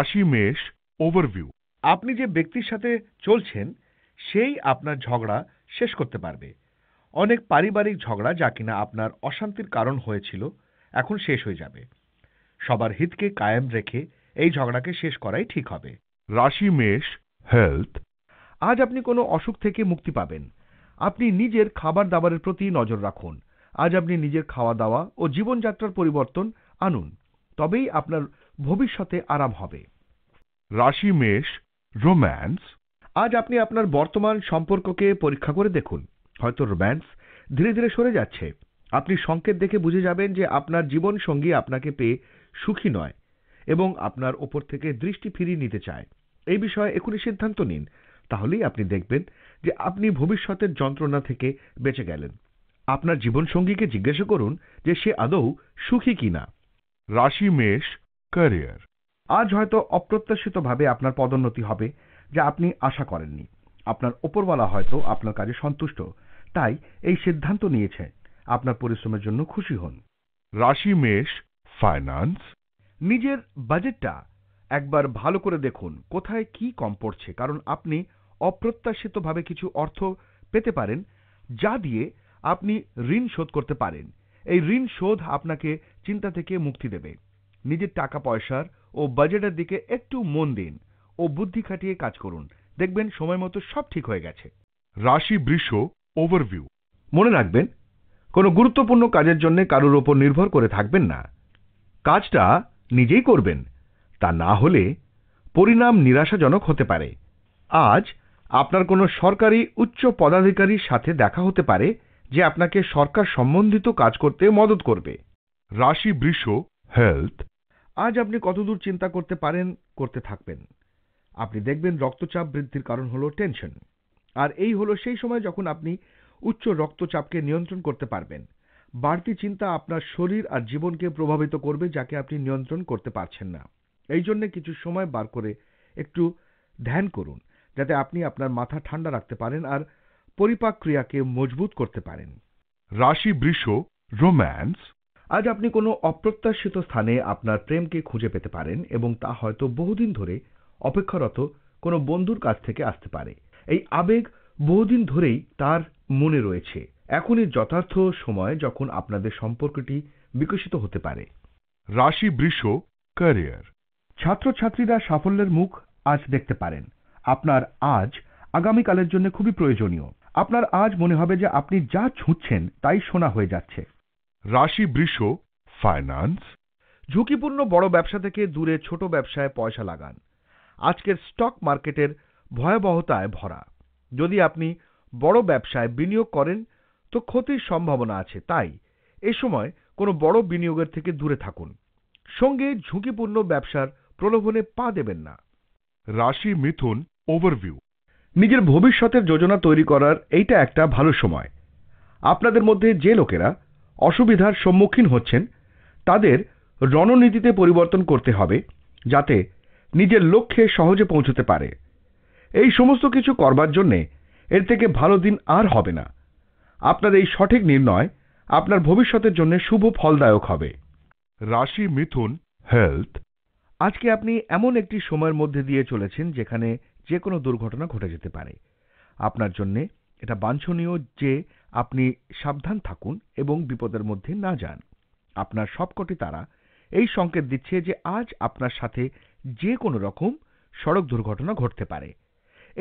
রাশি মেষ ওভারভিউ আপনি যে ব্যক্তির সাথে চলছেন সেই আপনার ঝগড়া শেষ করতে পারবে অনেক পারিবারিক ঝগড়া যা কিনা আপনার অশান্তির কারণ হয়েছিল এখন শেষ হয়ে যাবে সবার হিতকে কায়েম রেখে এই ঝগড়াকে শেষ করাই ঠিক হবে রাশি মেষ হেলথ আজ আপনি কোনো অসুখ থেকে মুক্তি পাবেন আপনি নিজের খাবার দাবারের প্রতি নজর রাখুন আজ আপনি নিজের খাওয়া দাওয়া ও জীবনযাত্রার পরিবর্তন আনুন তবেই আপনার ভবিষ্যতে আরাম হবে রাশি মেষ রোম্যান্স আজ আপনি আপনার বর্তমান সম্পর্ককে পরীক্ষা করে দেখুন হয়তো রোম্যান্স ধীরে ধীরে সরে যাচ্ছে আপনি সংকেত দেখে বুঝে যাবেন যে আপনার জীবন সঙ্গী আপনাকে পেয়ে সুখী নয় এবং আপনার ওপর থেকে দৃষ্টি ফিরিয়ে নিতে চায় এই বিষয়ে এখনই সিদ্ধান্ত নিন তাহলেই আপনি দেখবেন যে আপনি ভবিষ্যতের যন্ত্রণা থেকে বেঁচে গেলেন আপনার জীবনসঙ্গীকে জিজ্ঞাসা করুন যে সে আদৌ সুখী কিনা রাশি মেষ ক্যারিয়ার আজ হয়তো অপ্রত্যাশিতভাবে আপনার পদোন্নতি হবে যা আপনি আশা করেননি আপনার ওপরওয়ালা হয়তো আপনার কাজে সন্তুষ্ট তাই এই সিদ্ধান্ত নিয়েছে আপনার পরিশ্রমের জন্য খুশি হন রাশি মেষ ফাইন্যান্স নিজের বাজেটটা একবার ভালো করে দেখুন কোথায় কি কম পড়ছে কারণ আপনি অপ্রত্যাশিতভাবে কিছু অর্থ পেতে পারেন যা দিয়ে আপনি ঋণ শোধ করতে পারেন এই ঋণ শোধ আপনাকে চিন্তা থেকে মুক্তি দেবে নিজের টাকা পয়সার ও বাজেটের দিকে একটু মন দিন ও বুদ্ধি খাটিয়ে কাজ করুন দেখবেন সময় মতো সব ঠিক হয়ে গেছে রাশি বৃষ ওভারভিউ মনে রাখবেন কোনো গুরুত্বপূর্ণ কাজের জন্য কারোর ওপর নির্ভর করে থাকবেন না কাজটা নিজেই করবেন তা না হলে পরিণাম নিরাশাজনক হতে পারে আজ আপনার কোনো সরকারি উচ্চ পদাধিকারীর সাথে দেখা হতে পারে যে আপনাকে সরকার সম্বন্ধিত কাজ করতে মদত করবে রাশি বৃষ হেলথ আজ আপনি কতদূর চিন্তা করতে পারেন করতে থাকবেন আপনি দেখবেন রক্তচাপ বৃদ্ধির কারণ হল টেনশন আর এই হলো সেই সময় যখন আপনি উচ্চ রক্তচাপকে নিয়ন্ত্রণ করতে পারবেন বাড়তি চিন্তা আপনার শরীর আর জীবনকে প্রভাবিত করবে যাকে আপনি নিয়ন্ত্রণ করতে পারছেন না এই জন্য কিছু সময় বার করে একটু ধ্যান করুন যাতে আপনি আপনার মাথা ঠান্ডা রাখতে পারেন আর পরিপাক ক্রিয়াকে মজবুত করতে পারেন রাশি বৃষ রোম্যান্স আজ আপনি কোনো অপ্রত্যাশিত স্থানে আপনার প্রেমকে খুঁজে পেতে পারেন এবং তা হয়তো বহুদিন ধরে অপেক্ষারত কোনো বন্ধুর কাছ থেকে আসতে পারে এই আবেগ বহুদিন ধরেই তার মনে রয়েছে এখনই যথার্থ সময় যখন আপনাদের সম্পর্কটি বিকশিত হতে পারে রাশি বৃষ ক্যারিয়ার ছাত্রছাত্রীরা সাফল্যের মুখ আজ দেখতে পারেন আপনার আজ আগামীকালের জন্য খুবই প্রয়োজনীয় আপনার আজ মনে হবে যে আপনি যা ছুঁচ্ছেন তাই শোনা হয়ে যাচ্ছে রাশি বৃষ ফাইন্যান্স ঝুঁকিপূর্ণ বড় ব্যবসা থেকে দূরে ছোট ব্যবসায় পয়সা লাগান আজকের স্টক মার্কেটের ভয়াবহতায় ভরা যদি আপনি বড় ব্যবসায় বিনিয়োগ করেন তো ক্ষতির সম্ভাবনা আছে তাই এ সময় কোনো বড় বিনিয়োগের থেকে দূরে থাকুন সঙ্গে ঝুঁকিপূর্ণ ব্যবসার প্রলোভনে পা দেবেন না রাশি মিথুন ওভারভিউ নিজের ভবিষ্যতের যোজনা তৈরি করার এইটা একটা ভালো সময় আপনাদের মধ্যে যে লোকেরা অসুবিধার সম্মুখীন হচ্ছেন তাদের রণনীতিতে পরিবর্তন করতে হবে যাতে নিজের লক্ষ্যে সহজে পৌঁছতে পারে এই সমস্ত কিছু করবার জন্যে এর থেকে ভালো দিন আর হবে না আপনার এই সঠিক নির্ণয় আপনার ভবিষ্যতের জন্য শুভ ফলদায়ক হবে রাশি মিথুন হেলথ আজকে আপনি এমন একটি সময়ের মধ্যে দিয়ে চলেছেন যেখানে যে কোনো দুর্ঘটনা ঘটে যেতে পারে আপনার জন্যে এটা বাঞ্ছনীয় যে আপনি সাবধান থাকুন এবং বিপদের মধ্যে না যান আপনার সবকটি তারা এই সংকেত দিচ্ছে যে আজ আপনার সাথে যে কোনো রকম সড়ক দুর্ঘটনা ঘটতে পারে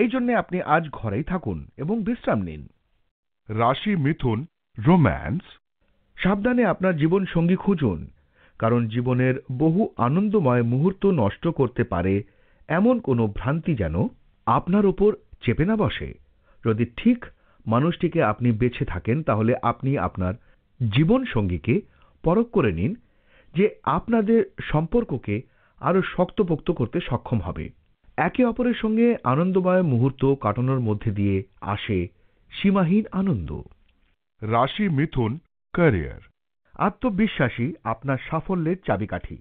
এই জন্য আপনি আজ ঘরেই থাকুন এবং বিশ্রাম নিন রাশি মিথুন রোম্যান্স সাবধানে আপনার জীবন সঙ্গী খুঁজুন কারণ জীবনের বহু আনন্দময় মুহূর্ত নষ্ট করতে পারে এমন কোনো ভ্রান্তি যেন আপনার উপর চেপে না বসে যদি ঠিক মানুষটিকে আপনি বেছে থাকেন তাহলে আপনি আপনার জীবন সঙ্গীকে পরখ করে নিন যে আপনাদের সম্পর্ককে আরও শক্তপোক্ত করতে সক্ষম হবে একে অপরের সঙ্গে আনন্দময় মুহূর্ত কাটানোর মধ্যে দিয়ে আসে সীমাহীন আনন্দ রাশি মিথুন ক্যারিয়ার আত্মবিশ্বাসী আপনার সাফল্যের চাবিকাঠি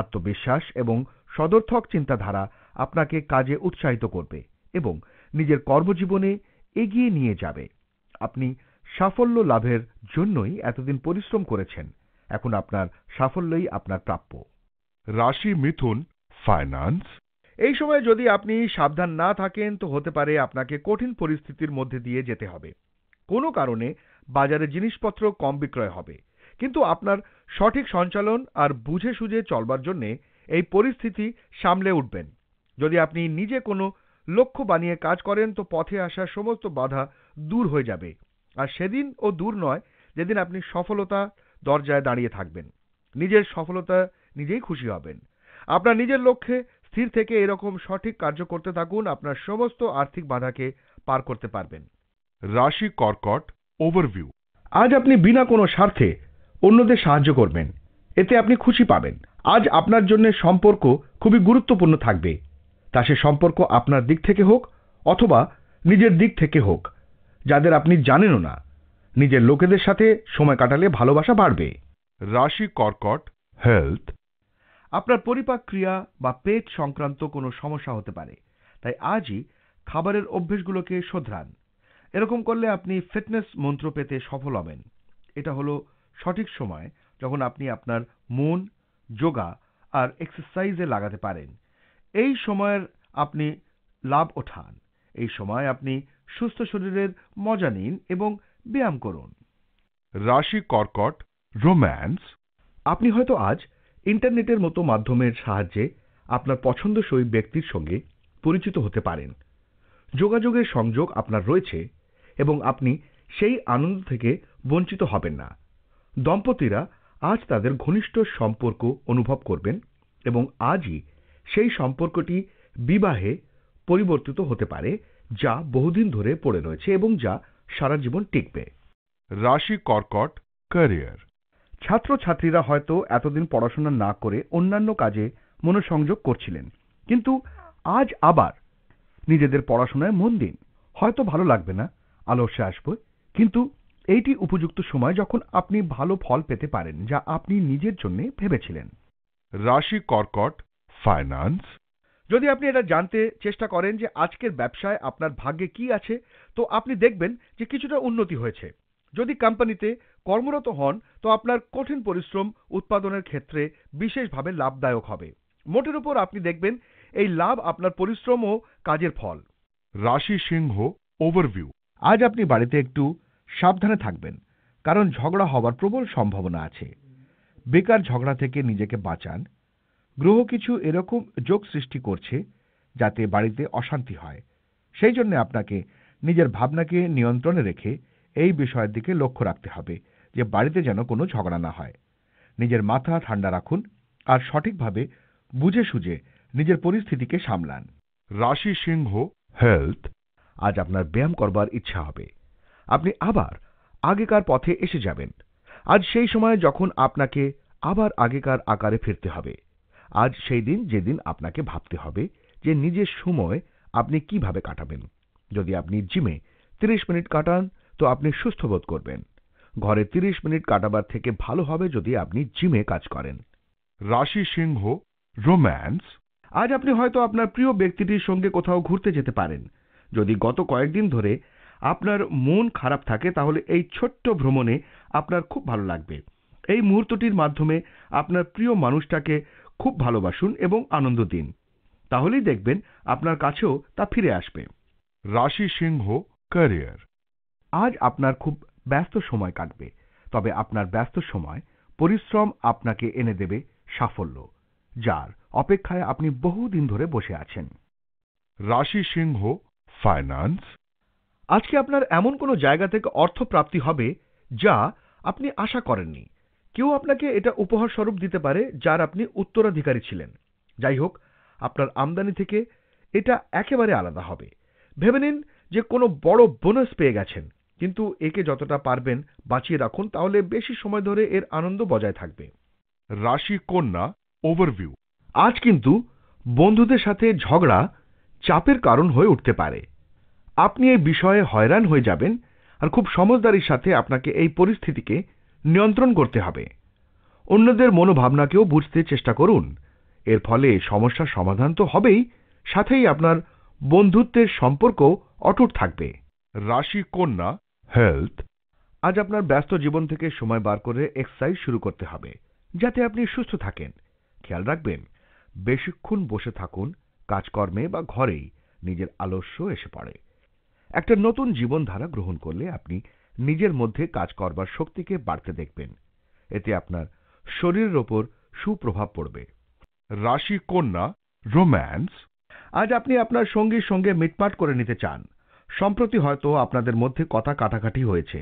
আত্মবিশ্বাস এবং সদর্থক চিন্তাধারা আপনাকে কাজে উৎসাহিত করবে এবং নিজের কর্মজীবনে এগিয়ে নিয়ে যাবে আপনি সাফল্য লাভের জন্যই এতদিন পরিশ্রম করেছেন এখন আপনার সাফল্যই আপনার প্রাপ্য রাশি মিথুন ফাইন্যান্স এই সময় যদি আপনি সাবধান না থাকেন তো হতে পারে আপনাকে কঠিন পরিস্থিতির মধ্যে দিয়ে যেতে হবে কোনো কারণে বাজারে জিনিসপত্র কম বিক্রয় হবে কিন্তু আপনার সঠিক সঞ্চালন আর বুঝে সুঝে চলবার জন্যে এই পরিস্থিতি সামলে উঠবেন যদি আপনি নিজে কোনো লক্ষ্য বানিয়ে কাজ করেন তো পথে আসা সমস্ত বাধা দূর হয়ে যাবে আর সেদিন ও দূর নয় যেদিন আপনি সফলতা দরজায় দাঁড়িয়ে থাকবেন নিজের সফলতা নিজেই খুশি হবেন আপনার নিজের লক্ষ্যে স্থির থেকে এরকম সঠিক কার্য করতে থাকুন আপনার সমস্ত আর্থিক বাধাকে পার করতে পারবেন রাশি কর্কট ওভারভিউ আজ আপনি বিনা কোনো স্বার্থে অন্যদের সাহায্য করবেন এতে আপনি খুশি পাবেন আজ আপনার জন্য সম্পর্ক খুবই গুরুত্বপূর্ণ থাকবে তা সে সম্পর্ক আপনার দিক থেকে হোক অথবা নিজের দিক থেকে হোক যাদের আপনি জানেনও না নিজের লোকেদের সাথে সময় কাটালে ভালোবাসা বাড়বে রাশি কর্কট হেলথ আপনার পরিপাক ক্রিয়া বা পেট সংক্রান্ত কোনো সমস্যা হতে পারে তাই আজই খাবারের অভ্যেসগুলোকে শোধরান এরকম করলে আপনি ফিটনেস মন্ত্র পেতে সফল হবেন এটা হলো সঠিক সময় যখন আপনি আপনার মন যোগা আর এক্সারসাইজে লাগাতে পারেন এই সময়ের আপনি লাভ ওঠান এই সময় আপনি সুস্থ শরীরের মজা নিন এবং ব্যায়াম করুন রাশি কর্কট রোম্যান্স আপনি হয়তো আজ ইন্টারনেটের মতো মাধ্যমের সাহায্যে আপনার পছন্দসই ব্যক্তির সঙ্গে পরিচিত হতে পারেন যোগাযোগের সংযোগ আপনার রয়েছে এবং আপনি সেই আনন্দ থেকে বঞ্চিত হবেন না দম্পতিরা আজ তাদের ঘনিষ্ঠ সম্পর্ক অনুভব করবেন এবং আজই সেই সম্পর্কটি বিবাহে পরিবর্তিত হতে পারে যা বহুদিন ধরে পড়ে রয়েছে এবং যা সারা জীবন টিকবে রাশি কর্কট ক্যারিয়ার ছাত্রছাত্রীরা হয়তো এতদিন পড়াশোনা না করে অন্যান্য কাজে মনোসংযোগ করছিলেন কিন্তু আজ আবার নিজেদের পড়াশোনায় মন দিন হয়তো ভালো লাগবে না আলস্যে আসবে কিন্তু এইটি উপযুক্ত সময় যখন আপনি ভালো ফল পেতে পারেন যা আপনি নিজের জন্য ভেবেছিলেন রাশি কর্কট ফাইন্যান্স যদি আপনি এটা জানতে চেষ্টা করেন যে আজকের ব্যবসায় আপনার ভাগ্যে কি আছে তো আপনি দেখবেন যে কিছুটা উন্নতি হয়েছে যদি কোম্পানিতে কর্মরত হন তো আপনার কঠিন পরিশ্রম উৎপাদনের ক্ষেত্রে বিশেষভাবে লাভদায়ক হবে মোটের উপর আপনি দেখবেন এই লাভ আপনার পরিশ্রম ও কাজের ফল রাশি সিংহ ওভারভিউ আজ আপনি বাড়িতে একটু সাবধানে থাকবেন কারণ ঝগড়া হওয়ার প্রবল সম্ভাবনা আছে বেকার ঝগড়া থেকে নিজেকে বাঁচান গ্রহ কিছু এরকম যোগ সৃষ্টি করছে যাতে বাড়িতে অশান্তি হয় সেই জন্য আপনাকে নিজের ভাবনাকে নিয়ন্ত্রণে রেখে এই বিষয়ের দিকে লক্ষ্য রাখতে হবে যে বাড়িতে যেন কোনো ঝগড়া না হয় নিজের মাথা ঠান্ডা রাখুন আর সঠিকভাবে বুঝে সুঝে নিজের পরিস্থিতিকে সামলান রাশি সিংহ হেলথ আজ আপনার ব্যায়াম করবার ইচ্ছা হবে আপনি আবার আগেকার পথে এসে যাবেন আজ সেই সময় যখন আপনাকে আবার আগেকার আকারে ফিরতে হবে আজ সেই দিন যেদিন আপনাকে ভাবতে হবে যে নিজের সময় আপনি কিভাবে কাটাবেন যদি আপনি জিমে তিরিশ মিনিট কাটান তো আপনি সুস্থ বোধ করবেন ঘরে তিরিশ মিনিট কাটাবার থেকে ভালো হবে যদি আপনি জিমে কাজ করেন রাশি সিংহ রোম্যান্স আজ আপনি হয়তো আপনার প্রিয় ব্যক্তিটির সঙ্গে কোথাও ঘুরতে যেতে পারেন যদি গত কয়েকদিন ধরে আপনার মন খারাপ থাকে তাহলে এই ছোট্ট ভ্রমণে আপনার খুব ভালো লাগবে এই মুহূর্তটির মাধ্যমে আপনার প্রিয় মানুষটাকে খুব ভালোবাসুন এবং আনন্দ দিন তাহলেই দেখবেন আপনার কাছেও তা ফিরে আসবে রাশি সিংহ ক্যারিয়ার আজ আপনার খুব ব্যস্ত সময় কাটবে তবে আপনার ব্যস্ত সময় পরিশ্রম আপনাকে এনে দেবে সাফল্য যার অপেক্ষায় আপনি বহুদিন ধরে বসে আছেন রাশি সিংহ ফাইন্যান্স আজকে আপনার এমন কোনো জায়গা থেকে অর্থ প্রাপ্তি হবে যা আপনি আশা করেননি কেউ আপনাকে এটা উপহার স্বরূপ দিতে পারে যার আপনি উত্তরাধিকারী ছিলেন যাই হোক আপনার আমদানি থেকে এটা একেবারে আলাদা হবে ভেবে নিন যে কোনো বড় বোনাস পেয়ে গেছেন কিন্তু একে যতটা পারবেন বাঁচিয়ে রাখুন তাহলে বেশি সময় ধরে এর আনন্দ বজায় থাকবে রাশি কন্যা ওভারভিউ আজ কিন্তু বন্ধুদের সাথে ঝগড়া চাপের কারণ হয়ে উঠতে পারে আপনি এই বিষয়ে হয়রান হয়ে যাবেন আর খুব সমজদারির সাথে আপনাকে এই পরিস্থিতিকে নিয়ন্ত্রণ করতে হবে অন্যদের মনোভাবনাকেও বুঝতে চেষ্টা করুন এর ফলে সমস্যার সমাধান তো হবেই সাথেই আপনার বন্ধুত্বের সম্পর্ক অটুট থাকবে রাশি কন্যা হেলথ আজ আপনার ব্যস্ত জীবন থেকে সময় বার করে এক্সারসাইজ শুরু করতে হবে যাতে আপনি সুস্থ থাকেন খেয়াল রাখবেন বেশিক্ষণ বসে থাকুন কাজকর্মে বা ঘরেই নিজের আলস্য এসে পড়ে একটা নতুন জীবনধারা গ্রহণ করলে আপনি নিজের মধ্যে কাজ করবার শক্তিকে বাড়তে দেখবেন এতে আপনার শরীরের ওপর সুপ্রভাব পড়বে রাশি কন্যা রোম্যান্স আজ আপনি আপনার সঙ্গীর সঙ্গে মিটমাট করে নিতে চান সম্প্রতি হয়তো আপনাদের মধ্যে কথা কাটাকাটি হয়েছে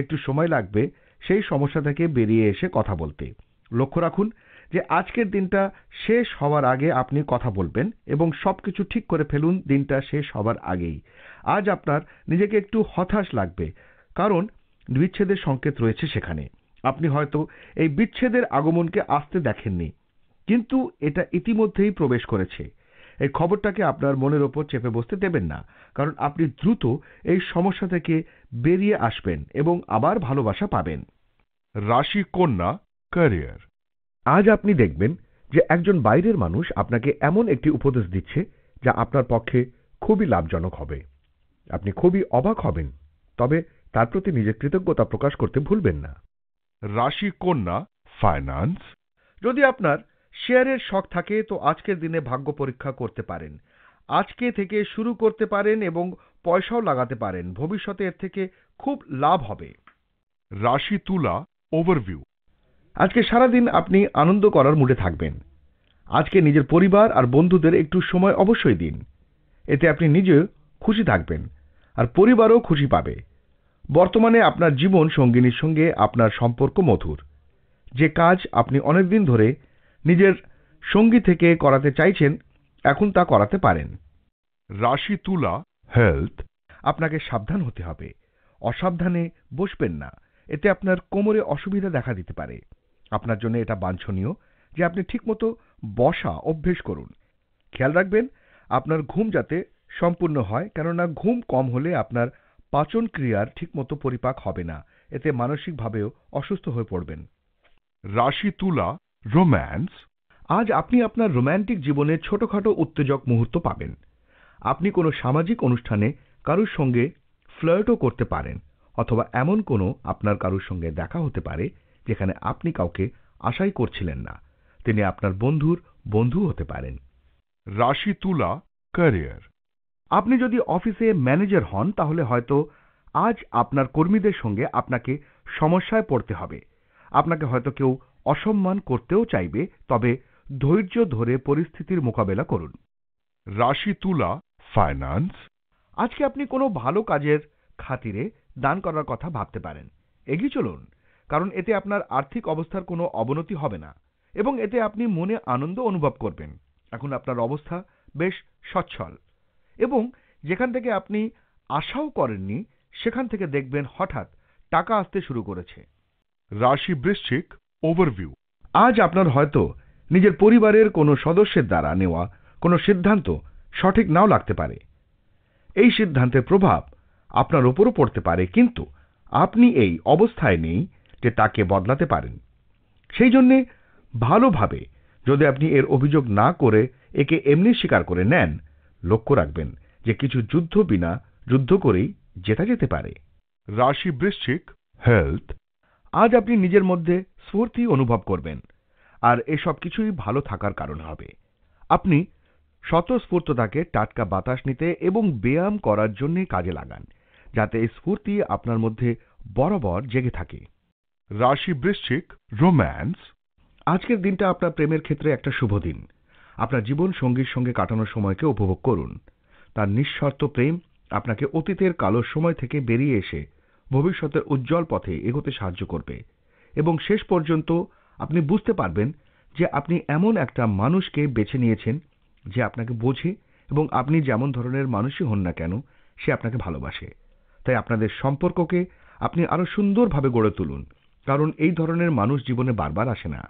একটু সময় লাগবে সেই সমস্যা থেকে বেরিয়ে এসে কথা বলতে লক্ষ্য রাখুন যে আজকের দিনটা শেষ হওয়ার আগে আপনি কথা বলবেন এবং সব কিছু ঠিক করে ফেলুন দিনটা শেষ হওয়ার আগেই আজ আপনার নিজেকে একটু হতাশ লাগবে কারণ বিচ্ছেদের সংকেত রয়েছে সেখানে আপনি হয়তো এই বিচ্ছেদের আগমনকে আসতে দেখেননি কিন্তু এটা ইতিমধ্যেই প্রবেশ করেছে এই খবরটাকে আপনার মনের ওপর চেপে বসতে দেবেন না কারণ আপনি দ্রুত এই সমস্যা থেকে বেরিয়ে আসবেন এবং আবার ভালোবাসা পাবেন রাশি কন্যা ক্যারিয়ার আজ আপনি দেখবেন যে একজন বাইরের মানুষ আপনাকে এমন একটি উপদেশ দিচ্ছে যা আপনার পক্ষে খুবই লাভজনক হবে আপনি খুবই অবাক হবেন তবে তার প্রতি নিজের কৃতজ্ঞতা প্রকাশ করতে ভুলবেন না রাশি কন্যা ফাইন্যান্স যদি আপনার শেয়ারের শখ থাকে তো আজকের দিনে ভাগ্য পরীক্ষা করতে পারেন আজকে থেকে শুরু করতে পারেন এবং পয়সাও লাগাতে পারেন ভবিষ্যতে এর থেকে খুব লাভ হবে রাশি তুলা ওভারভিউ আজকে সারাদিন আপনি আনন্দ করার মুডে থাকবেন আজকে নিজের পরিবার আর বন্ধুদের একটু সময় অবশ্যই দিন এতে আপনি নিজে খুশি থাকবেন আর পরিবারও খুশি পাবে বর্তমানে আপনার জীবন সঙ্গিনীর সঙ্গে আপনার সম্পর্ক মধুর যে কাজ আপনি অনেকদিন ধরে নিজের সঙ্গী থেকে করাতে চাইছেন এখন তা করাতে পারেন রাশি তুলা হেলথ আপনাকে সাবধান হতে হবে অসাবধানে বসবেন না এতে আপনার কোমরে অসুবিধা দেখা দিতে পারে আপনার জন্য এটা বাঞ্ছনীয় যে আপনি ঠিকমতো বসা অভ্যেস করুন খেয়াল রাখবেন আপনার ঘুম যাতে সম্পূর্ণ হয় কেননা ঘুম কম হলে আপনার পাচন ক্রিয়ার ঠিকমতো পরিপাক হবে না এতে মানসিকভাবেও অসুস্থ হয়ে পড়বেন রাশি তুলা রোম্যান্স আজ আপনি আপনার রোম্যান্টিক জীবনের ছোটখাটো উত্তেজক মুহূর্ত পাবেন আপনি কোনো সামাজিক অনুষ্ঠানে কারুর সঙ্গে ফ্লার্টও করতে পারেন অথবা এমন কোনো আপনার কারুর সঙ্গে দেখা হতে পারে যেখানে আপনি কাউকে আশাই করছিলেন না তিনি আপনার বন্ধুর বন্ধু হতে পারেন রাশি তুলা ক্যারিয়ার আপনি যদি অফিসে ম্যানেজার হন তাহলে হয়তো আজ আপনার কর্মীদের সঙ্গে আপনাকে সমস্যায় পড়তে হবে আপনাকে হয়তো কেউ অসম্মান করতেও চাইবে তবে ধৈর্য ধরে পরিস্থিতির মোকাবেলা করুন রাশি তুলা ফাইন্যান্স আজকে আপনি কোনো ভালো কাজের খাতিরে দান করার কথা ভাবতে পারেন এগিয়ে চলুন কারণ এতে আপনার আর্থিক অবস্থার কোনো অবনতি হবে না এবং এতে আপনি মনে আনন্দ অনুভব করবেন এখন আপনার অবস্থা বেশ সচ্ছল এবং যেখান থেকে আপনি আশাও করেননি সেখান থেকে দেখবেন হঠাৎ টাকা আসতে শুরু করেছে রাশি বৃশ্চিক ওভারভিউ আজ আপনার হয়তো নিজের পরিবারের কোনো সদস্যের দ্বারা নেওয়া কোনো সিদ্ধান্ত সঠিক নাও লাগতে পারে এই সিদ্ধান্তের প্রভাব আপনার ওপরও পড়তে পারে কিন্তু আপনি এই অবস্থায় নেই যে তাকে বদলাতে পারেন সেই জন্যে ভালোভাবে যদি আপনি এর অভিযোগ না করে একে এমনি স্বীকার করে নেন লক্ষ্য রাখবেন যে কিছু যুদ্ধ বিনা যুদ্ধ করেই জেতা যেতে পারে রাশি বৃশ্চিক হেলথ আজ আপনি নিজের মধ্যে স্ফূর্তি অনুভব করবেন আর এসব কিছুই ভালো থাকার কারণ হবে আপনি স্বতঃস্ফূর্ততাকে টাটকা বাতাস নিতে এবং ব্যায়াম করার জন্য কাজে লাগান যাতে স্ফূর্তি আপনার মধ্যে বরাবর জেগে থাকে রাশি বৃশ্চিক রোম্যান্স আজকের দিনটা আপনার প্রেমের ক্ষেত্রে একটা শুভ দিন আপনার জীবন সঙ্গীর সঙ্গে কাটানোর সময়কে উপভোগ করুন তার নিঃস্বার্থ প্রেম আপনাকে অতীতের কালো সময় থেকে বেরিয়ে এসে ভবিষ্যতের উজ্জ্বল পথে এগোতে সাহায্য করবে এবং শেষ পর্যন্ত আপনি বুঝতে পারবেন যে আপনি এমন একটা মানুষকে বেছে নিয়েছেন যে আপনাকে বোঝে এবং আপনি যেমন ধরনের মানুষই হন না কেন সে আপনাকে ভালোবাসে তাই আপনাদের সম্পর্ককে আপনি আরও সুন্দরভাবে গড়ে তুলুন কারণ এই ধরনের মানুষ জীবনে বারবার আসে না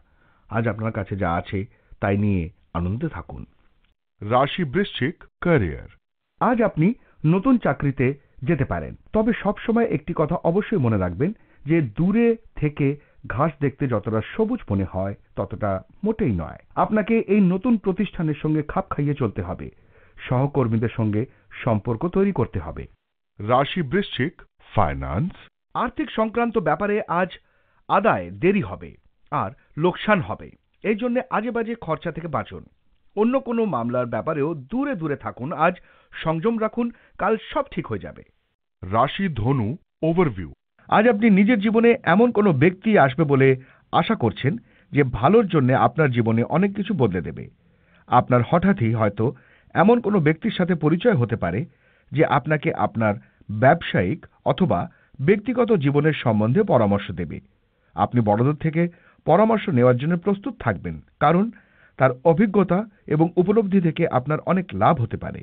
আজ আপনার কাছে যা আছে তাই নিয়ে আনন্দে থাকুন রাশি বৃশ্চিক ক্যারিয়ার আজ আপনি নতুন চাকরিতে যেতে পারেন তবে সবসময় একটি কথা অবশ্যই মনে রাখবেন যে দূরে থেকে ঘাস দেখতে যতটা সবুজ মনে হয় ততটা মোটেই নয় আপনাকে এই নতুন প্রতিষ্ঠানের সঙ্গে খাপ খাইয়ে চলতে হবে সহকর্মীদের সঙ্গে সম্পর্ক তৈরি করতে হবে রাশি বৃশ্চিক ফাইন্যান্স আর্থিক সংক্রান্ত ব্যাপারে আজ আদায় দেরি হবে আর লোকসান হবে এই জন্য আজে বাজে খরচা থেকে বাঁচুন অন্য কোনো মামলার ব্যাপারেও দূরে দূরে থাকুন আজ সংযম রাখুন কাল সব ঠিক হয়ে যাবে রাশি ধনু ওভারভিউ আজ আপনি নিজের জীবনে এমন কোনো ব্যক্তি আসবে বলে আশা করছেন যে ভালোর জন্য আপনার জীবনে অনেক কিছু বদলে দেবে আপনার হঠাৎই হয়তো এমন কোনো ব্যক্তির সাথে পরিচয় হতে পারে যে আপনাকে আপনার ব্যবসায়িক অথবা ব্যক্তিগত জীবনের সম্বন্ধে পরামর্শ দেবে আপনি বড়দের থেকে পরামর্শ নেওয়ার জন্য প্রস্তুত থাকবেন কারণ তার অভিজ্ঞতা এবং উপলব্ধি থেকে আপনার অনেক লাভ হতে পারে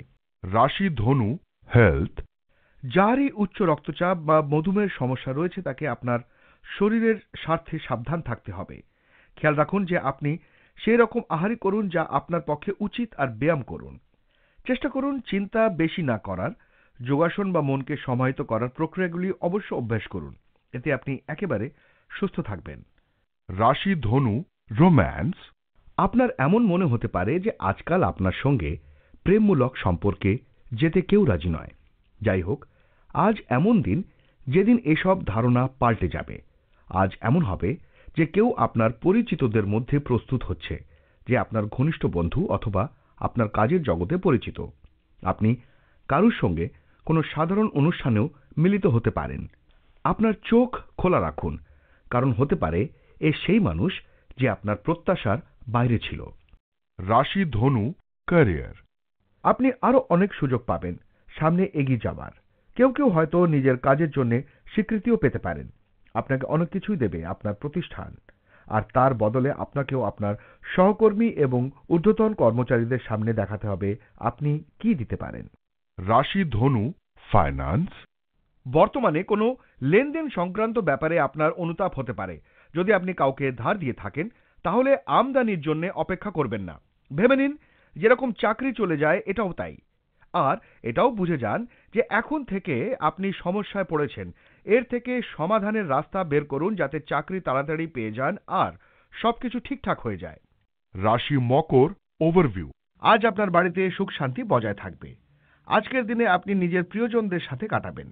রাশি ধনু হেলথ যারই উচ্চ রক্তচাপ বা মধুমেহের সমস্যা রয়েছে তাকে আপনার শরীরের স্বার্থে সাবধান থাকতে হবে খেয়াল রাখুন যে আপনি সেই রকম আহারই করুন যা আপনার পক্ষে উচিত আর ব্যায়াম করুন চেষ্টা করুন চিন্তা বেশি না করার যোগাসন বা মনকে সমাহিত করার প্রক্রিয়াগুলি অবশ্য অভ্যাস করুন এতে আপনি একেবারে সুস্থ থাকবেন রাশি ধনু রোম্যান্স আপনার এমন মনে হতে পারে যে আজকাল আপনার সঙ্গে প্রেমমূলক সম্পর্কে যেতে কেউ রাজি নয় যাই হোক আজ এমন দিন যেদিন এসব ধারণা পাল্টে যাবে আজ এমন হবে যে কেউ আপনার পরিচিতদের মধ্যে প্রস্তুত হচ্ছে যে আপনার ঘনিষ্ঠ বন্ধু অথবা আপনার কাজের জগতে পরিচিত আপনি কারুর সঙ্গে কোনো সাধারণ অনুষ্ঠানেও মিলিত হতে পারেন আপনার চোখ খোলা রাখুন কারণ হতে পারে এ সেই মানুষ যে আপনার প্রত্যাশার বাইরে ছিল রাশি ধনু ক্যারিয়ার আপনি আরও অনেক সুযোগ পাবেন সামনে এগিয়ে যাবার কেউ কেউ হয়তো নিজের কাজের জন্য স্বীকৃতিও পেতে পারেন আপনাকে অনেক কিছুই দেবে আপনার প্রতিষ্ঠান আর তার বদলে আপনাকেও আপনার সহকর্মী এবং ঊর্ধ্বতন কর্মচারীদের সামনে দেখাতে হবে আপনি কি দিতে পারেন রাশি ধনু ফাইন্যান্স বর্তমানে কোনো লেনদেন সংক্রান্ত ব্যাপারে আপনার অনুতাপ হতে পারে যদি আপনি কাউকে ধার দিয়ে থাকেন তাহলে আমদানির জন্য অপেক্ষা করবেন না ভেবে নিন যেরকম চাকরি চলে যায় এটাও তাই আর এটাও বুঝে যান যে এখন থেকে আপনি সমস্যায় পড়েছেন এর থেকে সমাধানের রাস্তা বের করুন যাতে চাকরি তাড়াতাড়ি পেয়ে যান আর সবকিছু ঠিকঠাক হয়ে যায় রাশি মকর ওভারভিউ আজ আপনার বাড়িতে সুখ শান্তি বজায় থাকবে আজকের দিনে আপনি নিজের প্রিয়জনদের সাথে কাটাবেন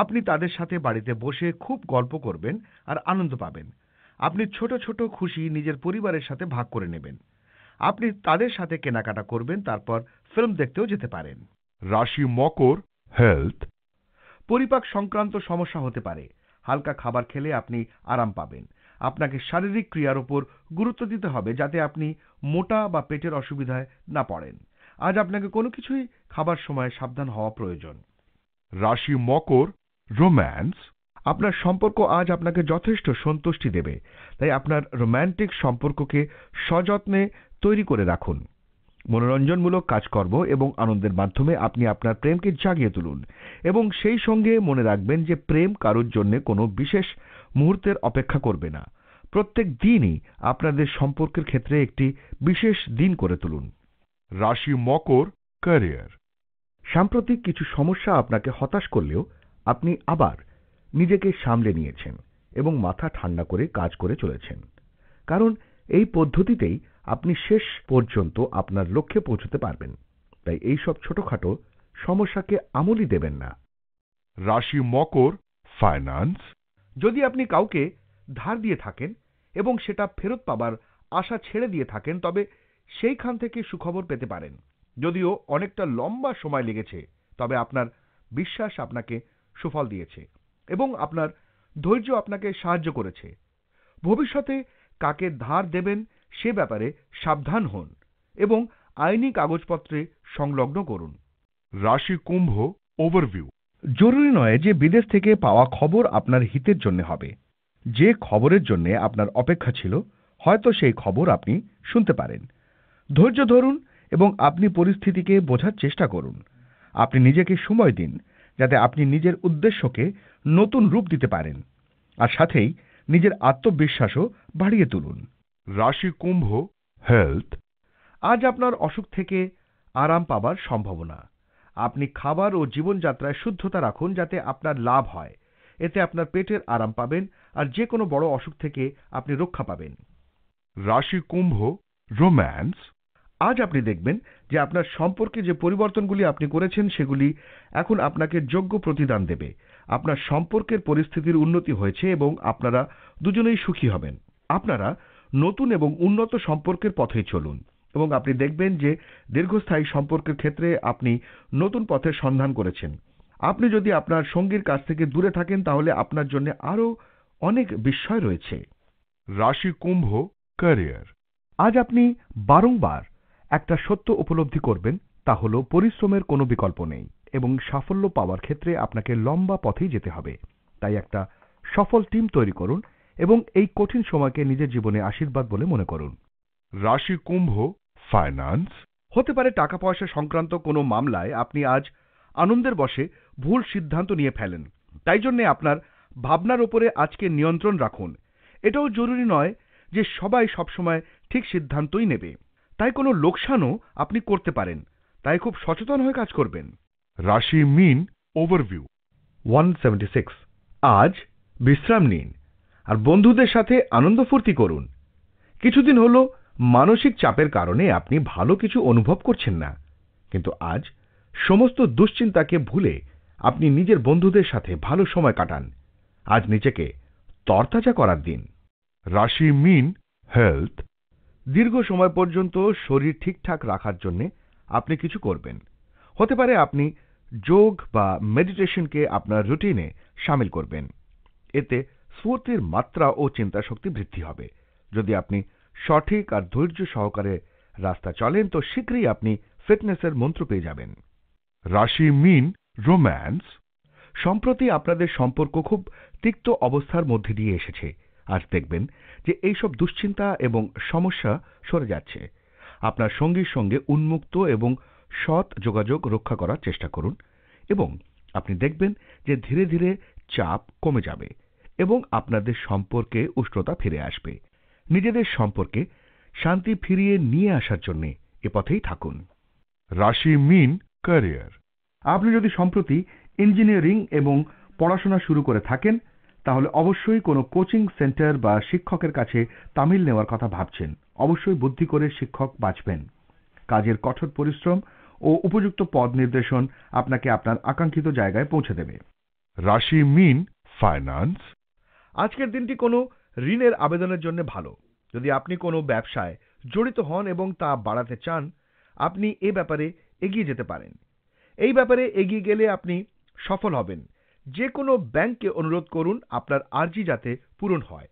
আপনি তাদের সাথে বাড়িতে বসে খুব গল্প করবেন আর আনন্দ পাবেন আপনি ছোট ছোট খুশি নিজের পরিবারের সাথে ভাগ করে নেবেন আপনি তাদের সাথে কেনাকাটা করবেন তারপর ফিল্ম দেখতেও যেতে পারেন রাশি মকর হেলথ পরিপাক সংক্রান্ত সমস্যা হতে পারে হালকা খাবার খেলে আপনি আরাম পাবেন আপনাকে শারীরিক ক্রিয়ার ওপর গুরুত্ব দিতে হবে যাতে আপনি মোটা বা পেটের অসুবিধায় না পড়েন আজ আপনাকে কোনো কিছুই খাবার সময় সাবধান হওয়া প্রয়োজন রাশি মকর রোম্যান্স আপনার সম্পর্ক আজ আপনাকে যথেষ্ট সন্তুষ্টি দেবে তাই আপনার রোম্যান্টিক সম্পর্ককে সযত্নে তৈরি করে রাখুন মনোরঞ্জনমূলক কাজকর্ম এবং আনন্দের মাধ্যমে আপনি আপনার প্রেমকে জাগিয়ে তুলুন এবং সেই সঙ্গে মনে রাখবেন যে প্রেম কারোর জন্য কোনো বিশেষ মুহূর্তের অপেক্ষা করবে না প্রত্যেক দিনই আপনাদের সম্পর্কের ক্ষেত্রে একটি বিশেষ দিন করে তুলুন রাশি মকর ক্যারিয়ার সাম্প্রতিক কিছু সমস্যা আপনাকে হতাশ করলেও আপনি আবার নিজেকে সামলে নিয়েছেন এবং মাথা ঠান্ডা করে কাজ করে চলেছেন কারণ এই পদ্ধতিতেই আপনি শেষ পর্যন্ত আপনার লক্ষ্যে পৌঁছতে পারবেন তাই এই সব ছোটখাটো সমস্যাকে আমলই দেবেন না রাশি মকর ফাইন্যান্স যদি আপনি কাউকে ধার দিয়ে থাকেন এবং সেটা ফেরত পাবার আশা ছেড়ে দিয়ে থাকেন তবে সেইখান থেকে সুখবর পেতে পারেন যদিও অনেকটা লম্বা সময় লেগেছে তবে আপনার বিশ্বাস আপনাকে সুফল দিয়েছে এবং আপনার ধৈর্য আপনাকে সাহায্য করেছে ভবিষ্যতে কাকে ধার দেবেন সে ব্যাপারে সাবধান হন এবং আইনি কাগজপত্রে সংলগ্ন করুন রাশি কুম্ভ ওভারভিউ জরুরি নয় যে বিদেশ থেকে পাওয়া খবর আপনার হিতের জন্য হবে যে খবরের জন্য আপনার অপেক্ষা ছিল হয়তো সেই খবর আপনি শুনতে পারেন ধৈর্য ধরুন এবং আপনি পরিস্থিতিকে বোঝার চেষ্টা করুন আপনি নিজেকে সময় দিন যাতে আপনি নিজের উদ্দেশ্যকে নতুন রূপ দিতে পারেন আর সাথেই নিজের আত্মবিশ্বাসও বাড়িয়ে তুলুন রাশি কুম্ভ হেলথ আজ আপনার অসুখ থেকে আরাম পাবার সম্ভাবনা আপনি খাবার ও জীবনযাত্রায় শুদ্ধতা রাখুন যাতে আপনার লাভ হয় এতে আপনার পেটের আরাম পাবেন আর যে কোনো বড় অসুখ থেকে আপনি রক্ষা পাবেন রাশি কুম্ভ রোম্যান্স আজ আপনি দেখবেন যে আপনার সম্পর্কে যে পরিবর্তনগুলি আপনি করেছেন সেগুলি এখন আপনাকে যোগ্য প্রতিদান দেবে আপনার সম্পর্কের পরিস্থিতির উন্নতি হয়েছে এবং আপনারা দুজনেই সুখী হবেন আপনারা নতুন এবং উন্নত সম্পর্কের পথে চলুন এবং আপনি দেখবেন যে দীর্ঘস্থায়ী সম্পর্কের ক্ষেত্রে আপনি নতুন পথের সন্ধান করেছেন আপনি যদি আপনার সঙ্গীর কাছ থেকে দূরে থাকেন তাহলে আপনার জন্য আরও অনেক বিস্ময় রয়েছে রাশি কুম্ভ ক্যারিয়ার আজ আপনি বারংবার একটা সত্য উপলব্ধি করবেন তা হল পরিশ্রমের কোনো বিকল্প নেই এবং সাফল্য পাওয়ার ক্ষেত্রে আপনাকে লম্বা পথেই যেতে হবে তাই একটা সফল টিম তৈরি করুন এবং এই কঠিন সময়কে নিজের জীবনে আশীর্বাদ বলে মনে করুন রাশি কুম্ভ ফাইন্যান্স হতে পারে টাকা পয়সা সংক্রান্ত কোনো মামলায় আপনি আজ আনন্দের বসে ভুল সিদ্ধান্ত নিয়ে ফেলেন তাই জন্যে আপনার ভাবনার ওপরে আজকে নিয়ন্ত্রণ রাখুন এটাও জরুরি নয় যে সবাই সবসময় ঠিক সিদ্ধান্তই নেবে তাই কোনো লোকসানও আপনি করতে পারেন তাই খুব সচেতন হয়ে কাজ করবেন রাশি মিন ওভারভিউ ওয়ান আজ বিশ্রাম নিন আর বন্ধুদের সাথে আনন্দ ফুর্তি করুন কিছুদিন হল মানসিক চাপের কারণে আপনি ভালো কিছু অনুভব করছেন না কিন্তু আজ সমস্ত দুশ্চিন্তাকে ভুলে আপনি নিজের বন্ধুদের সাথে ভালো সময় কাটান আজ নিজেকে তরতাজা করার দিন রাশি মিন হেলথ দীর্ঘ সময় পর্যন্ত শরীর ঠিকঠাক রাখার জন্য আপনি কিছু করবেন হতে পারে আপনি যোগ বা মেডিটেশনকে আপনার রুটিনে সামিল করবেন এতে স্ফূর্তির মাত্রা ও চিন্তাশক্তি বৃদ্ধি হবে যদি আপনি সঠিক আর ধৈর্য সহকারে রাস্তা চলেন তো শীঘ্রই আপনি ফিটনেসের মন্ত্র পেয়ে যাবেন রাশি মিন রোম্যান্স সম্প্রতি আপনাদের সম্পর্ক খুব তিক্ত অবস্থার মধ্যে দিয়ে এসেছে আজ দেখবেন যে এইসব দুশ্চিন্তা এবং সমস্যা সরে যাচ্ছে আপনার সঙ্গীর সঙ্গে উন্মুক্ত এবং সৎ যোগাযোগ রক্ষা করার চেষ্টা করুন এবং আপনি দেখবেন যে ধীরে ধীরে চাপ কমে যাবে এবং আপনাদের সম্পর্কে উষ্ণতা ফিরে আসবে নিজেদের সম্পর্কে শান্তি ফিরিয়ে নিয়ে আসার জন্য এ পথেই থাকুন রাশি মিন ক্যারিয়ার আপনি যদি সম্প্রতি ইঞ্জিনিয়ারিং এবং পড়াশোনা শুরু করে থাকেন তাহলে অবশ্যই কোনো কোচিং সেন্টার বা শিক্ষকের কাছে তামিল নেওয়ার কথা ভাবছেন অবশ্যই বুদ্ধি করে শিক্ষক বাঁচবেন কাজের কঠোর পরিশ্রম ও উপযুক্ত পদ নির্দেশন আপনাকে আপনার আকাঙ্ক্ষিত জায়গায় পৌঁছে দেবে রাশি মিন ফাইন্যান্স আজকের দিনটি কোনো ঋণের আবেদনের জন্য ভালো যদি আপনি কোনো ব্যবসায় জড়িত হন এবং তা বাড়াতে চান আপনি এ ব্যাপারে এগিয়ে যেতে পারেন এই ব্যাপারে এগিয়ে গেলে আপনি সফল হবেন যে কোনো ব্যাংককে অনুরোধ করুন আপনার আর্জি যাতে পূরণ হয়